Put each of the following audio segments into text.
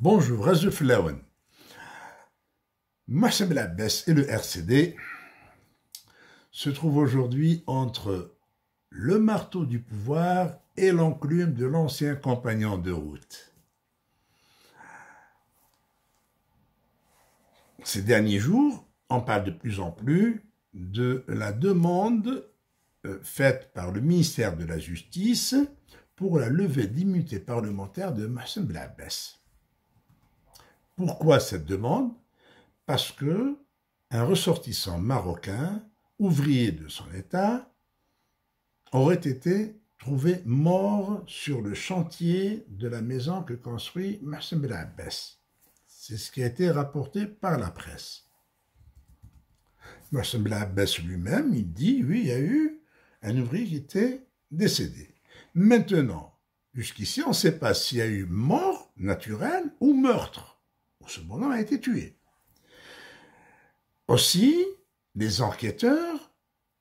Bonjour, Razouf Laoun. Machem et le RCD se trouvent aujourd'hui entre le marteau du pouvoir et l'enclume de l'ancien compagnon de route. Ces derniers jours, on parle de plus en plus de la demande euh, faite par le ministère de la Justice pour la levée d'immunité parlementaire de Machem Labès. Pourquoi cette demande Parce que un ressortissant marocain, ouvrier de son État, aurait été trouvé mort sur le chantier de la maison que construit Massemblé la C'est ce qui a été rapporté par la presse. Massemblé Abbès lui-même, il dit, oui, il y a eu un ouvrier qui était décédé. Maintenant, jusqu'ici, on ne sait pas s'il y a eu mort naturelle ou meurtre ce bonhomme a été tué. Aussi, les enquêteurs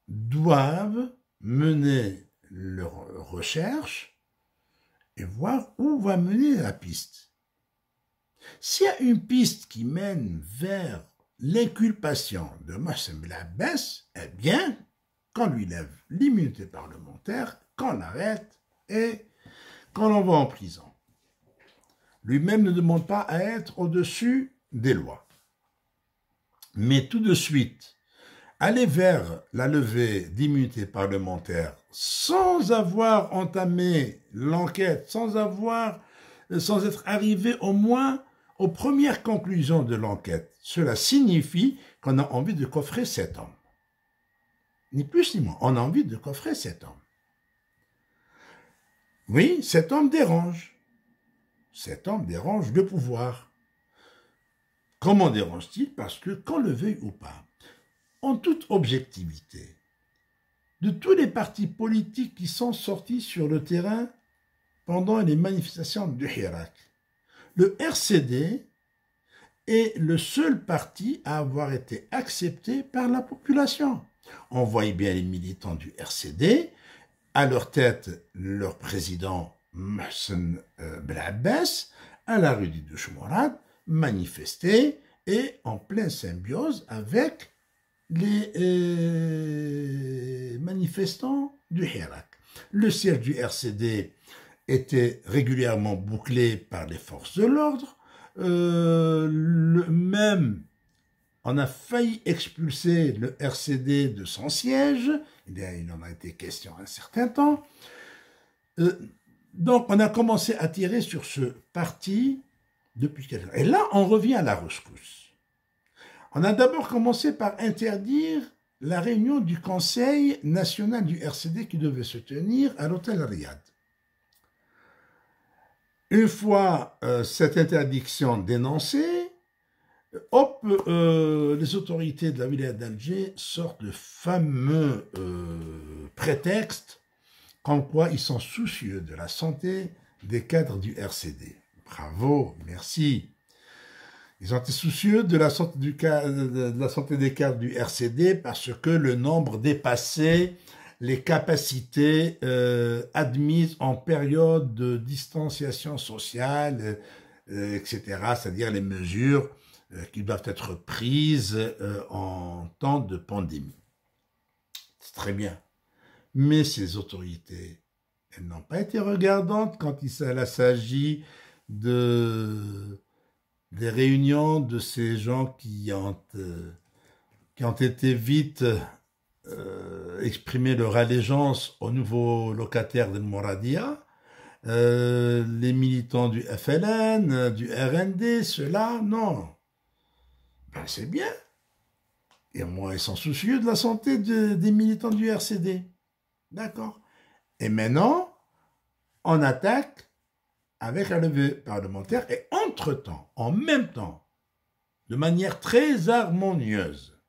doivent mener leur recherche et voir où va mener la piste. S'il y a une piste qui mène vers l'inculpation de Mossem besse eh bien, qu'on lui lève l'immunité parlementaire, qu'on l'arrête et qu'on l'envoie en prison lui-même ne demande pas à être au-dessus des lois. Mais tout de suite, aller vers la levée d'immunité parlementaire sans avoir entamé l'enquête, sans avoir, sans être arrivé au moins aux premières conclusions de l'enquête, cela signifie qu'on a envie de coffrer cet homme. Ni plus ni moins, on a envie de coffrer cet homme. Oui, cet homme dérange. Cet homme dérange le pouvoir. Comment dérange-t-il Parce que, qu'on le veuille ou pas, en toute objectivité, de tous les partis politiques qui sont sortis sur le terrain pendant les manifestations du Hirak, le RCD est le seul parti à avoir été accepté par la population. On voit bien les militants du RCD, à leur tête leur président Mohsen euh, Abbas, à la rue de Morad, manifesté et en pleine symbiose avec les euh, manifestants du Hirak. Le siège du RCD était régulièrement bouclé par les forces de l'ordre. Euh, le même, on a failli expulser le RCD de son siège. Eh il en a été question un certain temps. Donc, on a commencé à tirer sur ce parti depuis quelques Et là, on revient à la rescousse. On a d'abord commencé par interdire la réunion du Conseil national du RCD qui devait se tenir à l'hôtel Riyad. Une fois euh, cette interdiction dénoncée, hop, euh, les autorités de la ville d'Alger sortent le fameux euh, prétexte quoi ils sont soucieux de la santé des cadres du RCD. Bravo, merci. Ils ont été soucieux de la, santé des cadres du RCD parce que le nombre dépassait les capacités euh, admises en période de distanciation sociale, euh, etc., c'est-à-dire les mesures euh, qui doivent être prises en temps de pandémie. C'est très bien. Mais ces autorités, elles n'ont pas été regardantes quand il s'agit de des réunions de ces gens qui ont, euh, qui été vite euh, leur allégeance aux nouveaux locataires de Moradia, euh, les militants du FLN, du RND, ceux-là, non. Ben c'est bien. Et moi, ils sont soucieux de la santé des militants du RCD. D'accord. Et maintenant, on attaque avec un levée parlementaire et entre-temps, en même temps, de manière très harmonieuse,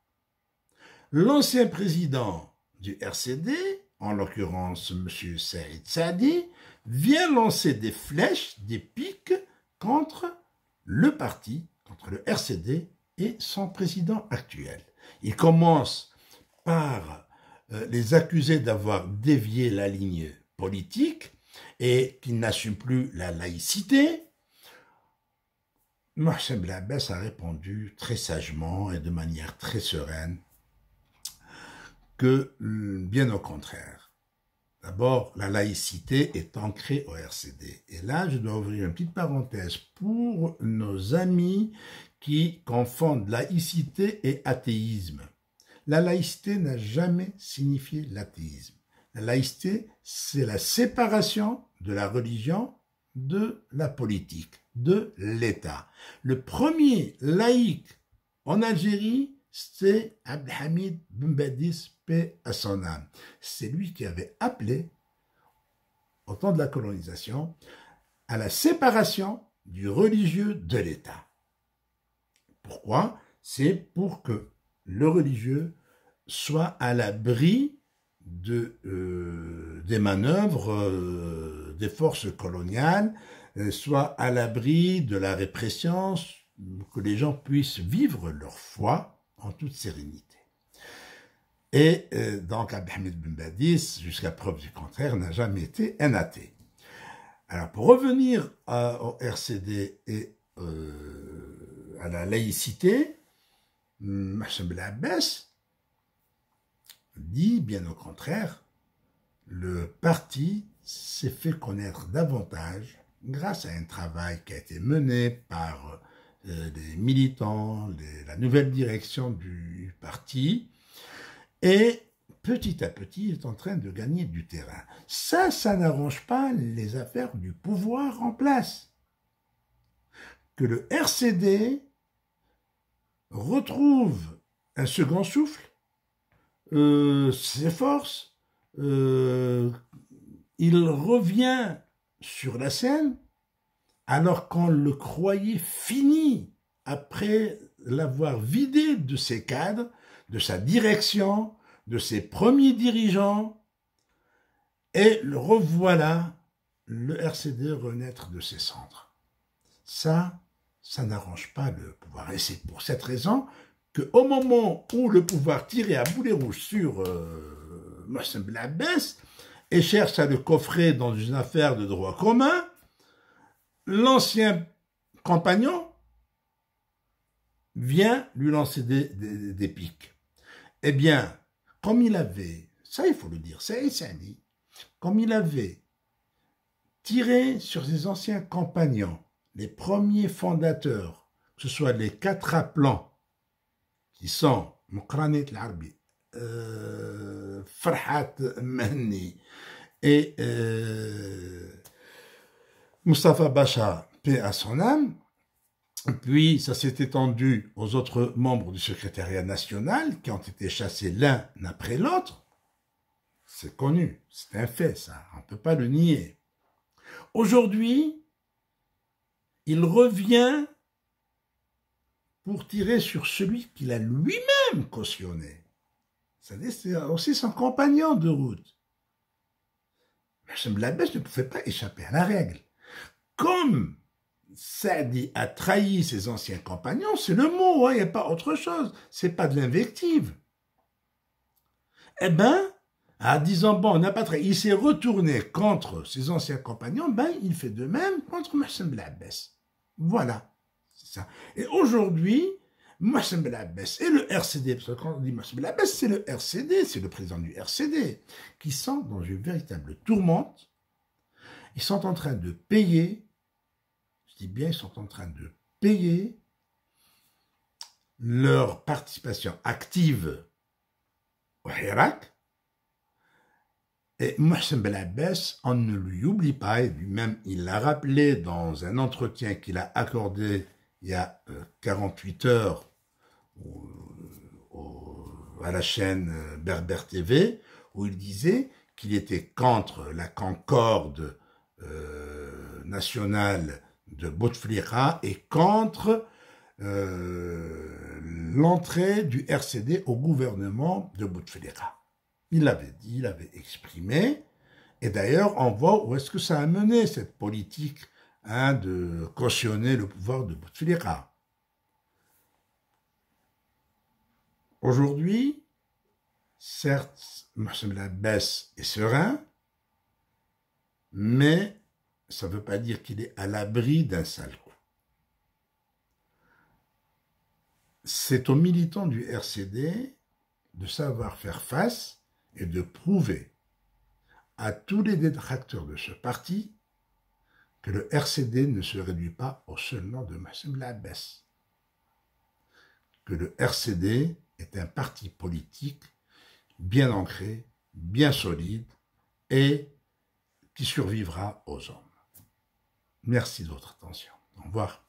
l'ancien président du RCD, en l'occurrence M. Saïd Sadi, vient lancer des flèches, des piques contre le parti, contre le RCD et son président actuel. Il commence par euh, les accuser d'avoir dévié la ligne politique et qu'ils n'assument plus la laïcité, Marcel Blabès a répondu très sagement et de manière très sereine que mm, bien au contraire. D'abord, la laïcité est ancrée au RCD. Et là, je dois ouvrir une petite parenthèse pour nos amis qui confondent laïcité et athéisme. La laïcité n'a jamais signifié l'athéisme. La laïcité, c'est la séparation de la religion, de la politique, de l'État. Le premier laïc en Algérie, c'est Abdelhamid Boumbadis, paix à son C'est lui qui avait appelé, au temps de la colonisation, à la séparation du religieux de l'État. Pourquoi C'est pour que le religieux soit à l'abri de, euh, des manœuvres euh, des forces coloniales, euh, soit à l'abri de la répression, que les gens puissent vivre leur foi en toute sérénité. Et donc Abdelhamid Ben Badis, jusqu'à preuve du contraire, n'a jamais été un athée. Alors pour revenir à, au RCD et à la laïcité, Mahsem Abbas dit bien au contraire, le parti s'est fait connaître davantage grâce à un travail qui a été mené par euh, des militants, la nouvelle direction du parti, et petit à petit il est en train de gagner du terrain. Ça, ça n'arrange pas les affaires du pouvoir en place. Que le RCD retrouve un second souffle euh, ses forces, euh, il revient sur la scène alors qu'on le croyait fini après l'avoir vidé de ses cadres, de sa direction, de ses premiers dirigeants, et le revoilà le RCD renaître de ses cendres. Ça, ça n'arrange pas le pouvoir. Et c'est pour cette raison au moment où le pouvoir tirait à boulet rouge sur euh, Mohsen Blabès et cherche à le coffrer dans une affaire de droit commun, l'ancien compagnon vient lui lancer des, piques. Eh bien, comme il avait, ça il faut le dire, ça, c'est dit, comme il avait tiré sur ses anciens compagnons, les premiers fondateurs, que ce soit les quatre plans qui sont Moukranit Larbi, Farhat مهني et Mustafa Bacha, paix à son âme. Puis ça s'est étendu aux autres membres du secrétariat national qui ont été chassés l'un après l'autre. C'est connu, c'est un fait ça, on ne peut pas le nier. Aujourd'hui, il revient pour tirer sur celui qu'il a lui-même cautionné. cest à aussi son compagnon de route. Machem blabès ne pouvait pas échapper à la règle. Comme Sadi a trahi ses anciens compagnons, c'est le mot, hein, il n'y a pas autre chose. C'est pas de l'invective. Eh ben, à ah, disant bon, on n'a pas trahi, il s'est retourné contre ses anciens compagnons, ben, il fait de même contre Machem Blabès. Voilà. Et aujourd'hui, Machem Belabès et le RCD, parce que quand on dit Machem Belabès, c'est le RCD, c'est le président du RCD, qui sont dans une véritable tourmente. Ils sont en train de payer, je dis bien, ils sont en train de payer leur participation active au Hirak. Et Mohsen Belabès, on ne lui oublie pas, et lui-même il l'a rappelé dans un entretien qu'il a accordé il y a 48 euh, heures à la chaîne euh, Berber TV, où il disait qu'il était contre la concorde euh, nationale de Bouteflika et contre l'entrée du RCD au gouvernement de Bouteflika. Il l'avait dit, il l'avait exprimé, et d'ailleurs on voit où est-ce que ça a mené cette politique Hein, de cautionner le pouvoir de Bouteflika. Aujourd'hui, certes, M. Abbas est serein, mais ça ne veut pas dire qu'il est à l'abri d'un sale coup. C'est aux militants du RCD de savoir faire face et de prouver à tous les détracteurs de ce parti le RCD ne se réduit pas au seul nom de Massim Abbas, que le RCD est un parti politique bien ancré, bien solide et qui survivra aux hommes. Merci de votre attention. Au revoir.